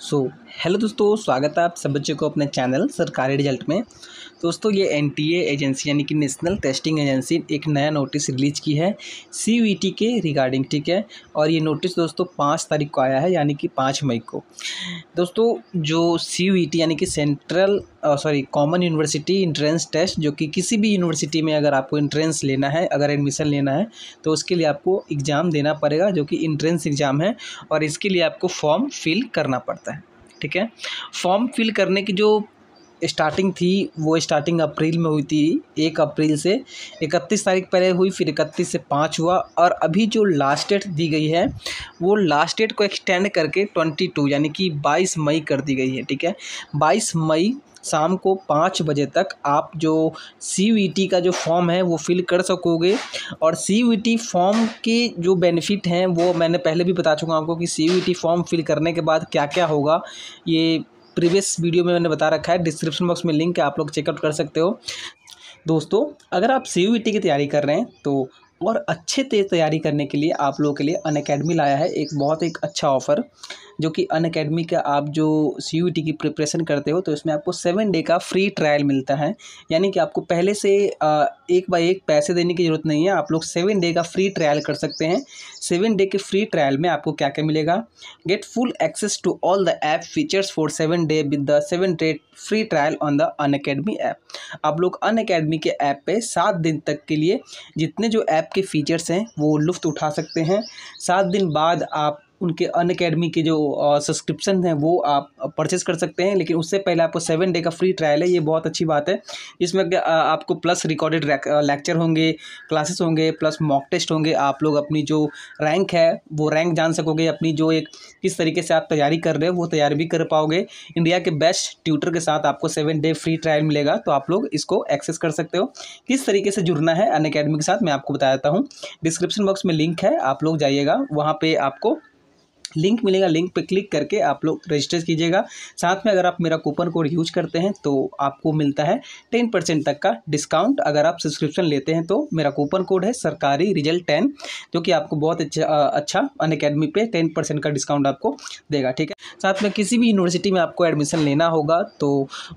सो so, hello दोस्तों स्वागत है आप सब बच्चों को अपने चैनल सरकारी रिजल्ट में दोस्तों ये एनटीए एजेंसी यानी कि नेशनल टेस्टिंग एजेंसी एक नया नोटिस रिलीज की है सीयूईटी e के रिगार्डिंग ठीक है और ये नोटिस दोस्तों पाँच तारीख को आया है यानी कि पाँच मई को दोस्तों जो सीयूईटी e यानी कि central sorry common university entrance test जो कि किसी भी यूनिवर्सिटी में अगर आपको इंट्रेंस लेना है अगर एडमिशन लेना है तो उसके लिए आपको एग्ज़ाम देना पड़ेगा जो कि इंट्रेंस एग्ज़ाम है और इसके लिए आपको फॉर्म फिल करना पड़ता है ठीक है फॉर्म फिल करने की जो स्टार्टिंग थी वो स्टार्टिंग अप्रैल में हुई थी एक अप्रैल से इकतीस तारीख पहले हुई फिर इकतीस से पाँच हुआ और अभी जो लास्ट डेट दी गई है वो लास्ट डेट को एक्सटेंड करके ट्वेंटी टू यानी कि बाईस मई कर दी गई है ठीक है बाईस मई शाम को पाँच बजे तक आप जो सी का जो फॉर्म है वो फिल कर सकोगे और सी फॉर्म के जो बेनिफिट हैं वो मैंने पहले भी बता चुका आपको कि सी फॉर्म फिल करने के बाद क्या क्या होगा ये प्रीवियस वीडियो में मैंने बता रखा है डिस्क्रिप्शन बॉक्स में लिंक है आप लोग चेकआउट कर सकते हो दोस्तों अगर आप सी की तैयारी कर रहे हैं तो और अच्छे तेज तैयारी करने के लिए आप लोगों के लिए अन लाया है एक बहुत एक अच्छा ऑफ़र जो कि अन अकेडमी का आप जो सी यू टी की प्रिपरेशन करते हो तो इसमें आपको सेवन डे का फ्री ट्रायल मिलता है यानी कि आपको पहले से एक बाई एक पैसे देने की ज़रूरत नहीं है आप लोग सेवन डे का फ्री ट्रायल कर सकते हैं सेवन डे के फ्री ट्रायल में आपको क्या क्या मिलेगा get full access to all the app features for seven day with the seven day free trial on the Unacademy app आप लोग अन अकेडमी के ऐप पे सात दिन तक के लिए जितने जो ऐप के फीचर्स हैं वो लुफ्त उठा सकते हैं सात दिन बाद आप उनके अन अकेडमी के जो सब्सक्रिप्शन हैं वो आप परचेस कर सकते हैं लेकिन उससे पहले आपको सेवन डे का फ्री ट्रायल है ये बहुत अच्छी बात है इसमें आपको प्लस रिकॉर्डेड लेक्चर होंगे क्लासेस होंगे प्लस मॉक टेस्ट होंगे आप लोग अपनी जो रैंक है वो रैंक जान सकोगे अपनी जो एक किस तरीके से आप तैयारी कर रहे हो वो तैयारी भी कर पाओगे इंडिया के बेस्ट ट्यूटर के साथ आपको सेवन डे फ्री ट्रायल मिलेगा तो आप लोग इसको एक्सेस कर सकते हो किस तरीके से जुड़ना है अन के साथ मैं आपको बता देता हूँ डिस्क्रिप्शन बॉक्स में लिंक है आप लोग जाइएगा वहाँ पर आपको लिंक मिलेगा लिंक पे क्लिक करके आप लोग रजिस्टर कीजिएगा साथ में अगर आप मेरा कूपन कोड यूज करते हैं तो आपको मिलता है टेन परसेंट तक का डिस्काउंट अगर आप सब्सक्रिप्शन लेते हैं तो मेरा कूपन कोड है सरकारी रिजल्ट टेन जो कि आपको बहुत अच्छा अच्छा अन अकेडमी पर टेन परसेंट का डिस्काउंट आपको देगा ठीक है साथ में किसी भी यूनिवर्सिटी में आपको एडमिशन लेना होगा तो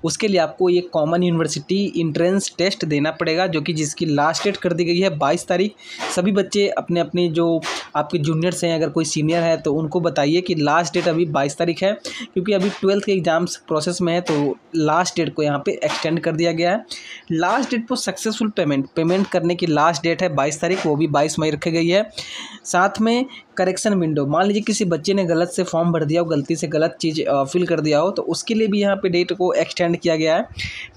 उसके लिए आपको ये कॉमन यूनिवर्सिटी इंट्रेंस टेस्ट देना पड़ेगा जो कि जिसकी लास्ट डेट कर दी गई है बाईस तारीख सभी बच्चे अपने अपने जो आपके जूनियर्स हैं अगर कोई सीनियर है तो उनको बताइए कि लास्ट डेट अभी बाईस तारीख है क्योंकि अभी ट्वेल्थ के एग्ज़ाम्स प्रोसेस में है तो लास्ट डेट को यहाँ पर एक्सटेंड कर दिया गया है लास्ट डेट पर सक्सेसफुल पेमेंट पेमेंट करने की लास्ट डेट है बाईस तारीख वो भी बाईस मई रखी गई है साथ में करेक्शन विंडो मान लीजिए किसी बच्चे ने गलत से फॉर्म भर दिया हो गलती से गलत चीज़ फिल कर दिया हो तो उसके लिए भी यहाँ पे डेट को एक्सटेंड किया गया है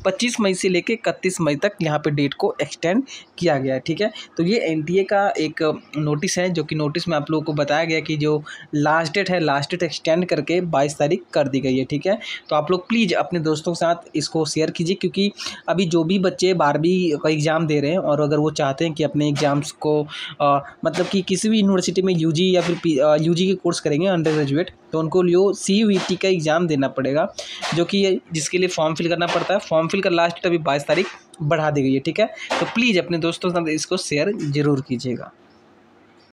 25 मई से लेके 31 मई तक यहाँ पे डेट को एक्सटेंड किया गया है ठीक है तो ये एनटीए का एक नोटिस है जो कि नोटिस में आप लोगों को बताया गया कि जो लास्ट लास्ट डेट है लास्ट डेट एक्सटेंड करके बाईस तारीख कर दी गई है ठीक है तो आप लोग प्लीज़ अपने दोस्तों के साथ इसको शेयर कीजिए क्योंकि अभी जो भी बच्चे बारहवीं का एग्ज़ाम दे रहे हैं और अगर वो चाहते हैं कि अपने एग्ज़ाम्स को आ, मतलब कि किसी भी यूनिवर्सिटी में यू या फिर यू के कोर्स करेंगे अंडर ग्रेजुएट तो उनको लियो सी e का एग्ज़ाम देना पड़ेगा जो कि जिसके लिए फॉर्म फिल करना पड़ता है फॉर्म फिल कर लास्ट डेट अभी बाईस तारीख बढ़ा दी गई है ठीक है तो प्लीज़ अपने दोस्तों के साथ इसको शेयर ज़रूर कीजिएगा